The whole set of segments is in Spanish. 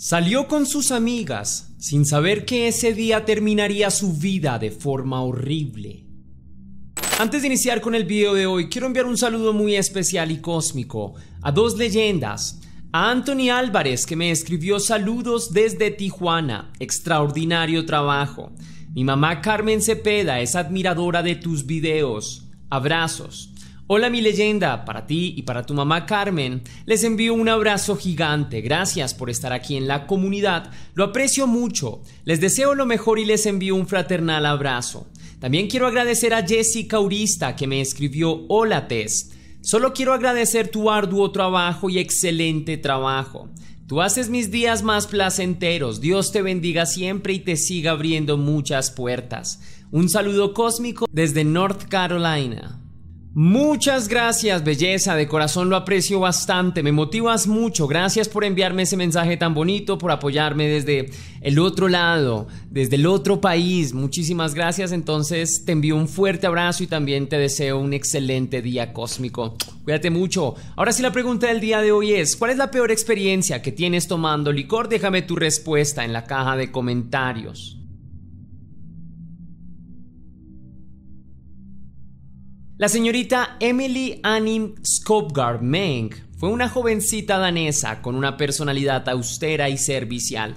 Salió con sus amigas sin saber que ese día terminaría su vida de forma horrible. Antes de iniciar con el video de hoy, quiero enviar un saludo muy especial y cósmico a dos leyendas. A Anthony Álvarez, que me escribió saludos desde Tijuana. Extraordinario trabajo. Mi mamá Carmen Cepeda es admiradora de tus videos. Abrazos. Hola mi leyenda, para ti y para tu mamá Carmen, les envío un abrazo gigante, gracias por estar aquí en la comunidad, lo aprecio mucho, les deseo lo mejor y les envío un fraternal abrazo. También quiero agradecer a Jessica Urista que me escribió Hola Tess, solo quiero agradecer tu arduo trabajo y excelente trabajo. Tú haces mis días más placenteros, Dios te bendiga siempre y te siga abriendo muchas puertas. Un saludo cósmico desde North Carolina. Muchas gracias, belleza, de corazón lo aprecio bastante, me motivas mucho, gracias por enviarme ese mensaje tan bonito, por apoyarme desde el otro lado, desde el otro país, muchísimas gracias, entonces te envío un fuerte abrazo y también te deseo un excelente día cósmico, cuídate mucho. Ahora sí la pregunta del día de hoy es, ¿cuál es la peor experiencia que tienes tomando licor? Déjame tu respuesta en la caja de comentarios. La señorita Emily Anim Skopgaard Meng fue una jovencita danesa con una personalidad austera y servicial.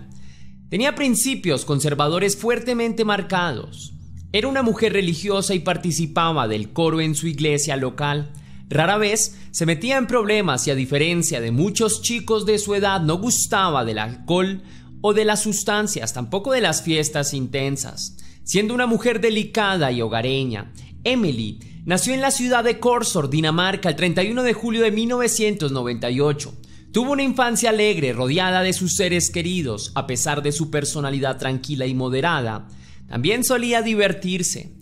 Tenía principios conservadores fuertemente marcados. Era una mujer religiosa y participaba del coro en su iglesia local. Rara vez se metía en problemas y a diferencia de muchos chicos de su edad no gustaba del alcohol o de las sustancias, tampoco de las fiestas intensas. Siendo una mujer delicada y hogareña, Emily Nació en la ciudad de Corsor, Dinamarca, el 31 de julio de 1998. Tuvo una infancia alegre, rodeada de sus seres queridos, a pesar de su personalidad tranquila y moderada. También solía divertirse.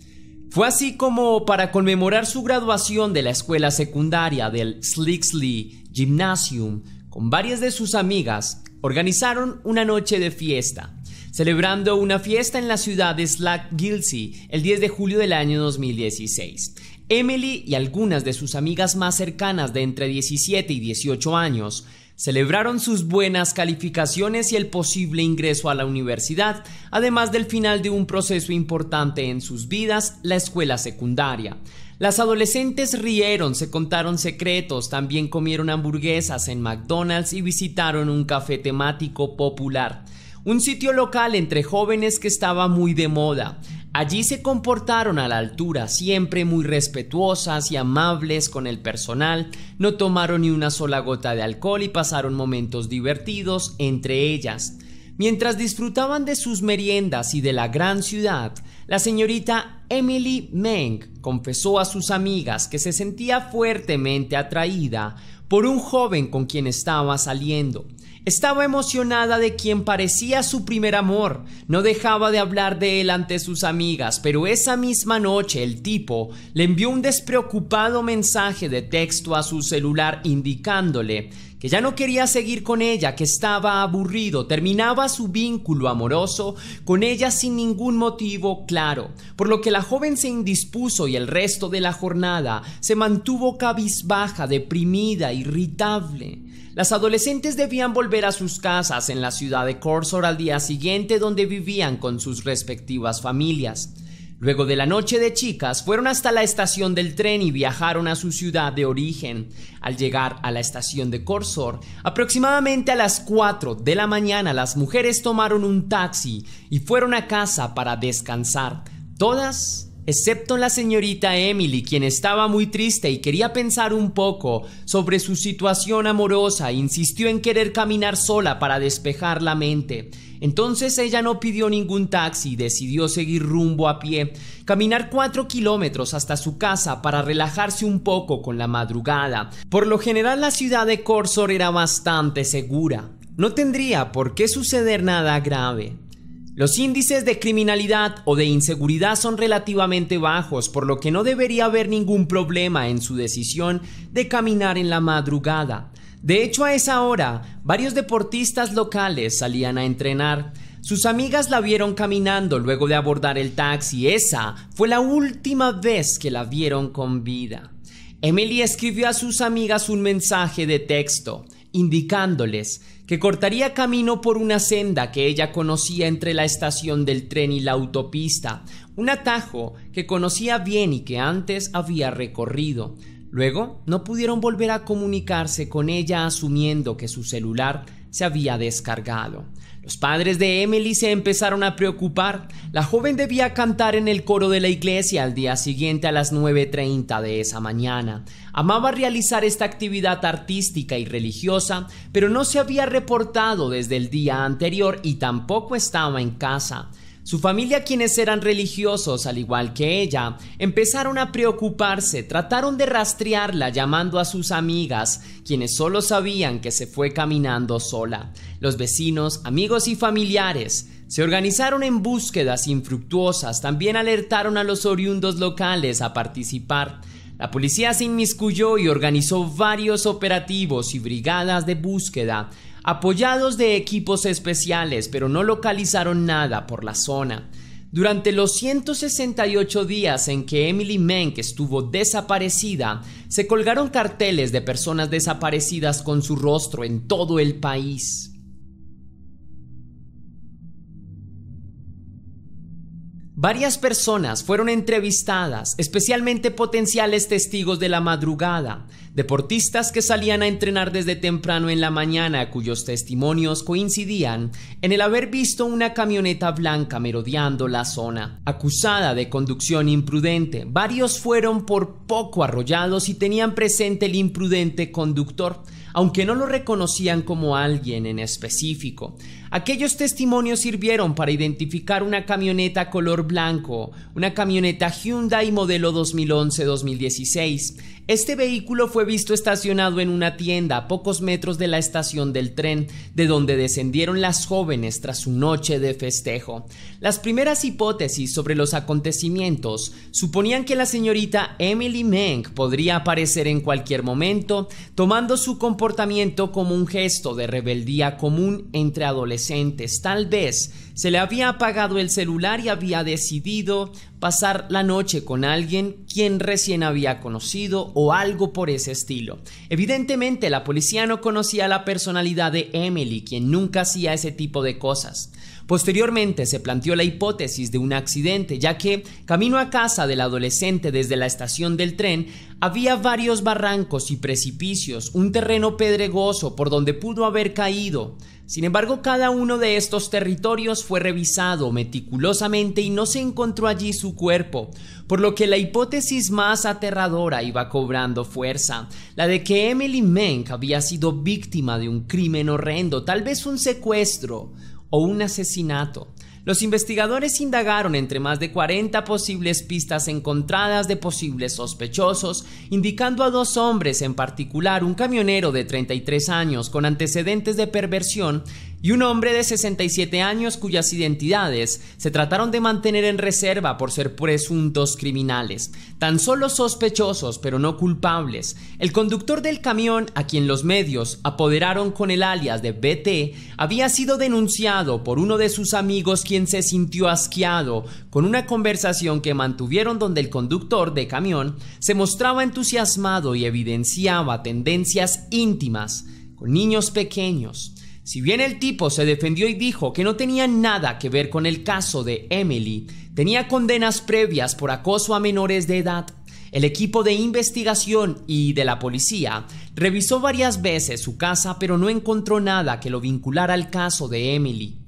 Fue así como para conmemorar su graduación de la escuela secundaria del Slixley Gymnasium, con varias de sus amigas, organizaron una noche de fiesta celebrando una fiesta en la ciudad de Slack-Gilsey el 10 de julio del año 2016. Emily y algunas de sus amigas más cercanas de entre 17 y 18 años celebraron sus buenas calificaciones y el posible ingreso a la universidad, además del final de un proceso importante en sus vidas, la escuela secundaria. Las adolescentes rieron, se contaron secretos, también comieron hamburguesas en McDonald's y visitaron un café temático popular un sitio local entre jóvenes que estaba muy de moda. Allí se comportaron a la altura, siempre muy respetuosas y amables con el personal, no tomaron ni una sola gota de alcohol y pasaron momentos divertidos entre ellas. Mientras disfrutaban de sus meriendas y de la gran ciudad, la señorita Emily Meng confesó a sus amigas que se sentía fuertemente atraída por un joven con quien estaba saliendo. Estaba emocionada de quien parecía su primer amor. No dejaba de hablar de él ante sus amigas, pero esa misma noche el tipo le envió un despreocupado mensaje de texto a su celular indicándole que ya no quería seguir con ella, que estaba aburrido, terminaba su vínculo amoroso con ella sin ningún motivo claro, por lo que la joven se indispuso y el resto de la jornada se mantuvo cabizbaja, deprimida, irritable. Las adolescentes debían volver a sus casas en la ciudad de Corsor al día siguiente donde vivían con sus respectivas familias. Luego de la noche de chicas, fueron hasta la estación del tren y viajaron a su ciudad de origen. Al llegar a la estación de Corsor, aproximadamente a las 4 de la mañana, las mujeres tomaron un taxi y fueron a casa para descansar, todas excepto la señorita Emily, quien estaba muy triste y quería pensar un poco sobre su situación amorosa, insistió en querer caminar sola para despejar la mente. Entonces ella no pidió ningún taxi y decidió seguir rumbo a pie, caminar cuatro kilómetros hasta su casa para relajarse un poco con la madrugada. Por lo general la ciudad de Corsor era bastante segura. No tendría por qué suceder nada grave. Los índices de criminalidad o de inseguridad son relativamente bajos, por lo que no debería haber ningún problema en su decisión de caminar en la madrugada. De hecho, a esa hora, varios deportistas locales salían a entrenar. Sus amigas la vieron caminando luego de abordar el taxi. Esa fue la última vez que la vieron con vida. Emily escribió a sus amigas un mensaje de texto, indicándoles que cortaría camino por una senda que ella conocía entre la estación del tren y la autopista, un atajo que conocía bien y que antes había recorrido. Luego, no pudieron volver a comunicarse con ella asumiendo que su celular se había descargado. Los padres de Emily se empezaron a preocupar. La joven debía cantar en el coro de la iglesia al día siguiente a las 9.30 de esa mañana. Amaba realizar esta actividad artística y religiosa, pero no se había reportado desde el día anterior y tampoco estaba en casa. Su familia, quienes eran religiosos al igual que ella, empezaron a preocuparse, trataron de rastrearla llamando a sus amigas, quienes solo sabían que se fue caminando sola. Los vecinos, amigos y familiares se organizaron en búsquedas infructuosas, también alertaron a los oriundos locales a participar. La policía se inmiscuyó y organizó varios operativos y brigadas de búsqueda apoyados de equipos especiales, pero no localizaron nada por la zona. Durante los 168 días en que Emily Menk estuvo desaparecida, se colgaron carteles de personas desaparecidas con su rostro en todo el país. Varias personas fueron entrevistadas, especialmente potenciales testigos de la madrugada, deportistas que salían a entrenar desde temprano en la mañana, cuyos testimonios coincidían en el haber visto una camioneta blanca merodeando la zona, acusada de conducción imprudente. Varios fueron por poco arrollados y tenían presente el imprudente conductor, aunque no lo reconocían como alguien en específico. Aquellos testimonios sirvieron para identificar una camioneta color blanco, una camioneta Hyundai modelo 2011-2016. Este vehículo fue visto estacionado en una tienda a pocos metros de la estación del tren, de donde descendieron las jóvenes tras su noche de festejo. Las primeras hipótesis sobre los acontecimientos suponían que la señorita Emily Meng podría aparecer en cualquier momento, tomando su comportamiento como un gesto de rebeldía común entre adolescentes, tal vez se le había apagado el celular y había decidido pasar la noche con alguien quien recién había conocido o algo por ese estilo. Evidentemente la policía no conocía la personalidad de Emily, quien nunca hacía ese tipo de cosas. Posteriormente se planteó la hipótesis de un accidente, ya que camino a casa del adolescente desde la estación del tren había varios barrancos y precipicios, un terreno pedregoso por donde pudo haber caído. Sin embargo, cada uno de estos territorios fue revisado meticulosamente y no se encontró allí su cuerpo, por lo que la hipótesis más aterradora iba cobrando fuerza, la de que Emily Menk había sido víctima de un crimen horrendo, tal vez un secuestro o un asesinato. Los investigadores indagaron entre más de 40 posibles pistas encontradas de posibles sospechosos, indicando a dos hombres, en particular un camionero de 33 años con antecedentes de perversión, y un hombre de 67 años cuyas identidades se trataron de mantener en reserva por ser presuntos criminales, tan solo sospechosos pero no culpables. El conductor del camión, a quien los medios apoderaron con el alias de BT, había sido denunciado por uno de sus amigos quien se sintió asqueado con una conversación que mantuvieron donde el conductor de camión se mostraba entusiasmado y evidenciaba tendencias íntimas con niños pequeños. Si bien el tipo se defendió y dijo que no tenía nada que ver con el caso de Emily, tenía condenas previas por acoso a menores de edad. El equipo de investigación y de la policía revisó varias veces su casa pero no encontró nada que lo vinculara al caso de Emily.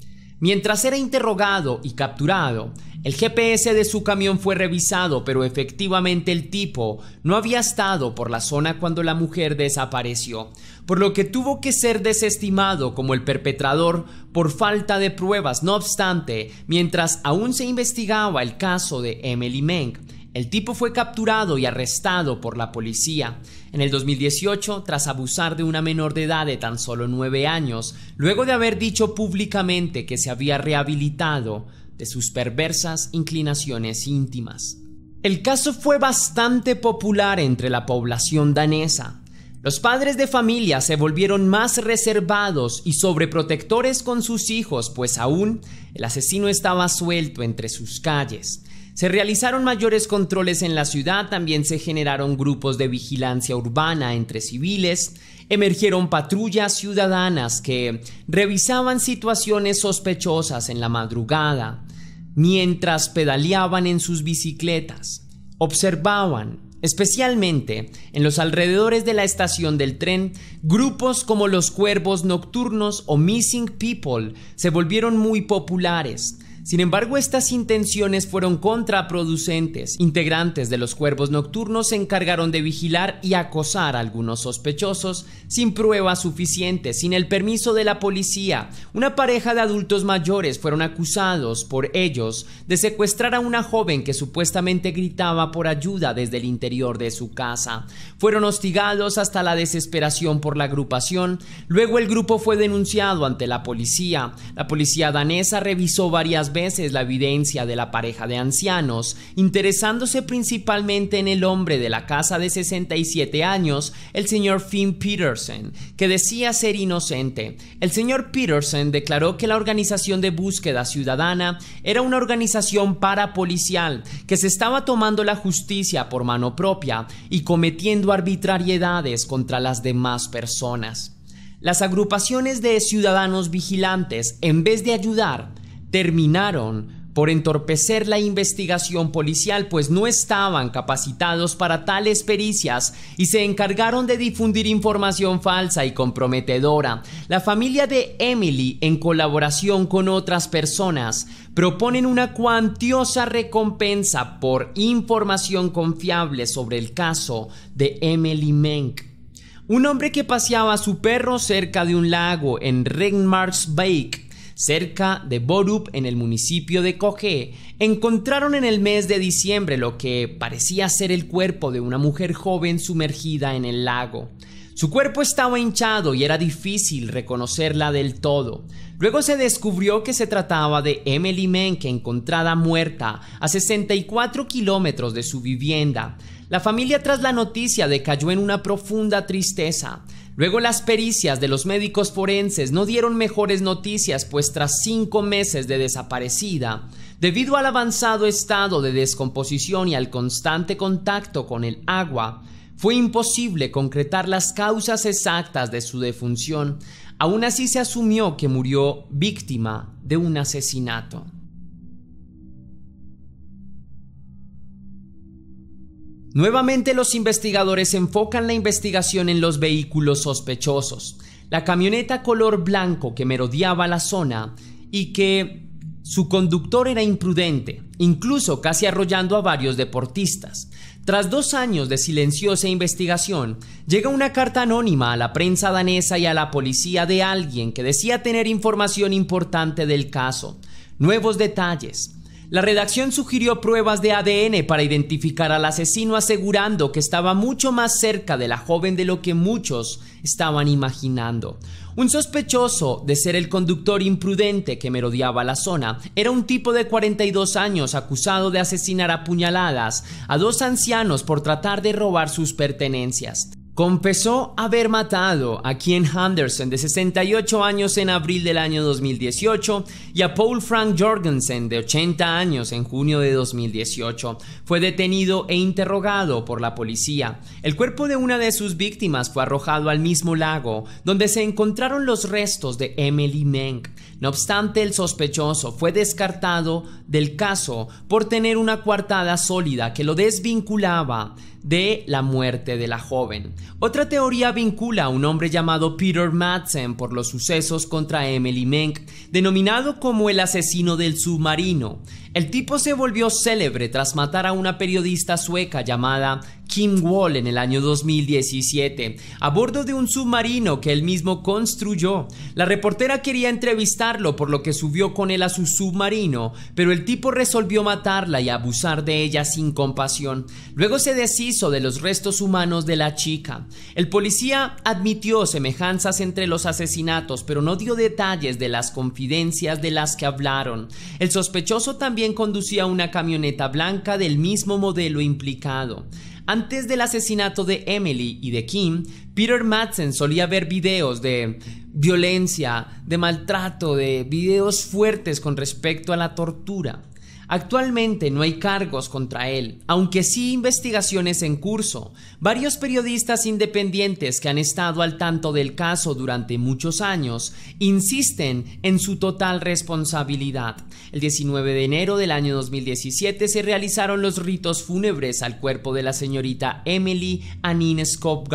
Mientras era interrogado y capturado, el GPS de su camión fue revisado, pero efectivamente el tipo no había estado por la zona cuando la mujer desapareció, por lo que tuvo que ser desestimado como el perpetrador por falta de pruebas. No obstante, mientras aún se investigaba el caso de Emily Meng. El tipo fue capturado y arrestado por la policía en el 2018 tras abusar de una menor de edad de tan solo nueve años, luego de haber dicho públicamente que se había rehabilitado de sus perversas inclinaciones íntimas. El caso fue bastante popular entre la población danesa. Los padres de familia se volvieron más reservados y sobreprotectores con sus hijos, pues aún el asesino estaba suelto entre sus calles. Se realizaron mayores controles en la ciudad, también se generaron grupos de vigilancia urbana entre civiles, emergieron patrullas ciudadanas que revisaban situaciones sospechosas en la madrugada, mientras pedaleaban en sus bicicletas, observaban, especialmente en los alrededores de la estación del tren, grupos como los cuervos nocturnos o missing people se volvieron muy populares, sin embargo, estas intenciones fueron contraproducentes. Integrantes de los cuervos nocturnos se encargaron de vigilar y acosar a algunos sospechosos sin pruebas suficientes, sin el permiso de la policía. Una pareja de adultos mayores fueron acusados por ellos de secuestrar a una joven que supuestamente gritaba por ayuda desde el interior de su casa. Fueron hostigados hasta la desesperación por la agrupación. Luego el grupo fue denunciado ante la policía. La policía danesa revisó varias veces la evidencia de la pareja de ancianos, interesándose principalmente en el hombre de la casa de 67 años, el señor Finn Peterson, que decía ser inocente. El señor Peterson declaró que la organización de búsqueda ciudadana era una organización parapolicial que se estaba tomando la justicia por mano propia y cometiendo arbitrariedades contra las demás personas. Las agrupaciones de ciudadanos vigilantes, en vez de ayudar, terminaron por entorpecer la investigación policial, pues no estaban capacitados para tales pericias y se encargaron de difundir información falsa y comprometedora. La familia de Emily, en colaboración con otras personas, proponen una cuantiosa recompensa por información confiable sobre el caso de Emily Menk. Un hombre que paseaba a su perro cerca de un lago en Renmarks Bake cerca de Borup, en el municipio de Coge, encontraron en el mes de diciembre lo que parecía ser el cuerpo de una mujer joven sumergida en el lago. Su cuerpo estaba hinchado y era difícil reconocerla del todo. Luego se descubrió que se trataba de Emily Menke encontrada muerta a 64 kilómetros de su vivienda. La familia tras la noticia decayó en una profunda tristeza. Luego las pericias de los médicos forenses no dieron mejores noticias, pues tras cinco meses de desaparecida, debido al avanzado estado de descomposición y al constante contacto con el agua, fue imposible concretar las causas exactas de su defunción, aún así se asumió que murió víctima de un asesinato. Nuevamente los investigadores enfocan la investigación en los vehículos sospechosos. La camioneta color blanco que merodeaba la zona y que su conductor era imprudente, incluso casi arrollando a varios deportistas. Tras dos años de silenciosa investigación, llega una carta anónima a la prensa danesa y a la policía de alguien que decía tener información importante del caso, nuevos detalles, la redacción sugirió pruebas de ADN para identificar al asesino asegurando que estaba mucho más cerca de la joven de lo que muchos estaban imaginando. Un sospechoso de ser el conductor imprudente que merodeaba la zona era un tipo de 42 años acusado de asesinar a puñaladas a dos ancianos por tratar de robar sus pertenencias confesó haber matado a Ken Henderson, de 68 años, en abril del año 2018, y a Paul Frank Jorgensen, de 80 años, en junio de 2018. Fue detenido e interrogado por la policía. El cuerpo de una de sus víctimas fue arrojado al mismo lago, donde se encontraron los restos de Emily Meng. No obstante, el sospechoso fue descartado del caso por tener una coartada sólida que lo desvinculaba de la muerte de la joven. Otra teoría vincula a un hombre llamado Peter Madsen por los sucesos contra Emily Menk, denominado como el asesino del submarino. El tipo se volvió célebre tras matar a una periodista sueca llamada Kim Wall en el año 2017, a bordo de un submarino que él mismo construyó. La reportera quería entrevistarlo, por lo que subió con él a su submarino, pero el tipo resolvió matarla y abusar de ella sin compasión. Luego se deshizo de los restos humanos de la chica. El policía admitió semejanzas entre los asesinatos, pero no dio detalles de las confidencias de las que hablaron. El sospechoso también conducía una camioneta blanca del mismo modelo implicado. Antes del asesinato de Emily y de Kim, Peter Madsen solía ver videos de violencia, de maltrato, de videos fuertes con respecto a la tortura. Actualmente no hay cargos contra él, aunque sí investigaciones en curso. Varios periodistas independientes que han estado al tanto del caso durante muchos años insisten en su total responsabilidad. El 19 de enero del año 2017 se realizaron los ritos fúnebres al cuerpo de la señorita Emily Anine Scott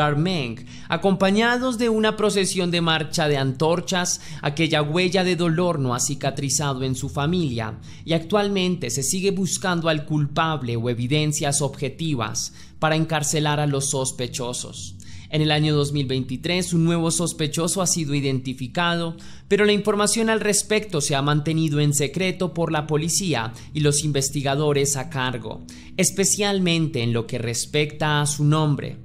acompañados de una procesión de marcha de antorchas, aquella huella de dolor no ha cicatrizado en su familia y actualmente se sigue buscando al culpable o evidencias objetivas para encarcelar a los sospechosos. En el año 2023 un nuevo sospechoso ha sido identificado, pero la información al respecto se ha mantenido en secreto por la policía y los investigadores a cargo, especialmente en lo que respecta a su nombre.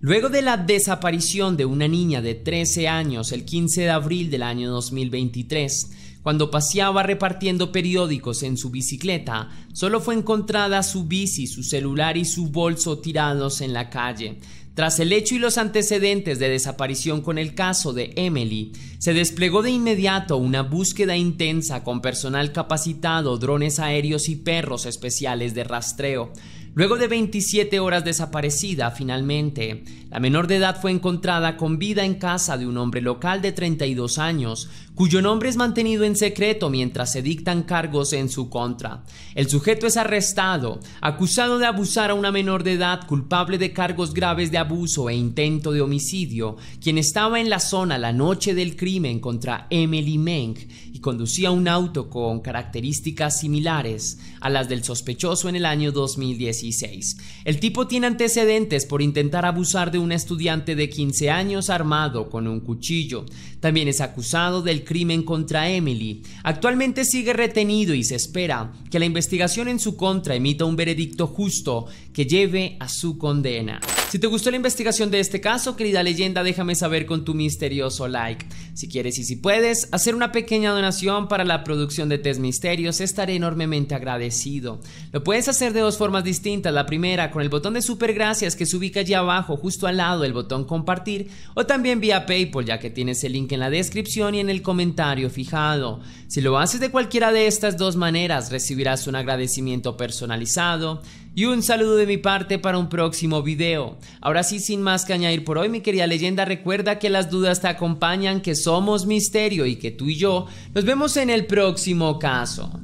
Luego de la desaparición de una niña de 13 años el 15 de abril del año 2023, cuando paseaba repartiendo periódicos en su bicicleta, solo fue encontrada su bici, su celular y su bolso tirados en la calle. Tras el hecho y los antecedentes de desaparición con el caso de Emily, se desplegó de inmediato una búsqueda intensa con personal capacitado, drones aéreos y perros especiales de rastreo. Luego de 27 horas desaparecida, finalmente, la menor de edad fue encontrada con vida en casa de un hombre local de 32 años, cuyo nombre es mantenido en secreto mientras se dictan cargos en su contra. El sujeto es arrestado, acusado de abusar a una menor de edad culpable de cargos graves de abuso e intento de homicidio, quien estaba en la zona la noche del crimen contra Emily Meng y conducía un auto con características similares a las del sospechoso en el año 2016. El tipo tiene antecedentes por intentar abusar de un estudiante de 15 años armado con un cuchillo. También es acusado del crimen contra Emily. Actualmente sigue retenido y se espera que la investigación en su contra emita un veredicto justo que lleve a su condena. Si te gustó la investigación de este caso, querida leyenda, déjame saber con tu misterioso like. Si quieres y si puedes, hacer una pequeña donación para la producción de Test Misterios, estaré enormemente agradecido. Lo puedes hacer de dos formas distintas. La primera, con el botón de super gracias que se ubica allí abajo, justo al lado del botón compartir, o también vía PayPal, ya que tienes el link en la descripción y en el comentario fijado. Si lo haces de cualquiera de estas dos maneras, recibirás un agradecimiento personalizado y un saludo de mi parte para un próximo video. Ahora sí, sin más que añadir por hoy, mi querida leyenda, recuerda que las dudas te acompañan, que somos misterio y que tú y yo nos vemos en el próximo caso.